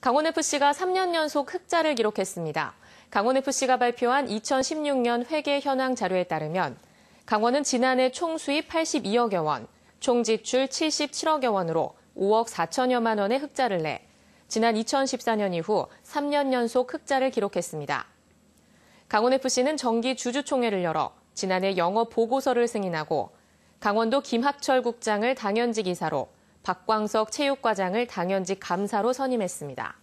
강원FC가 3년 연속 흑자를 기록했습니다. 강원FC가 발표한 2016년 회계 현황 자료에 따르면 강원은 지난해 총 수입 82억여 원, 총 지출 77억여 원으로 5억 4천여만 원의 흑자를 내 지난 2014년 이후 3년 연속 흑자를 기록했습니다. 강원FC는 정기 주주총회를 열어 지난해 영업 보고서를 승인하고 강원도 김학철 국장을 당연직 이사로 박광석 체육과장을 당연직 감사로 선임했습니다.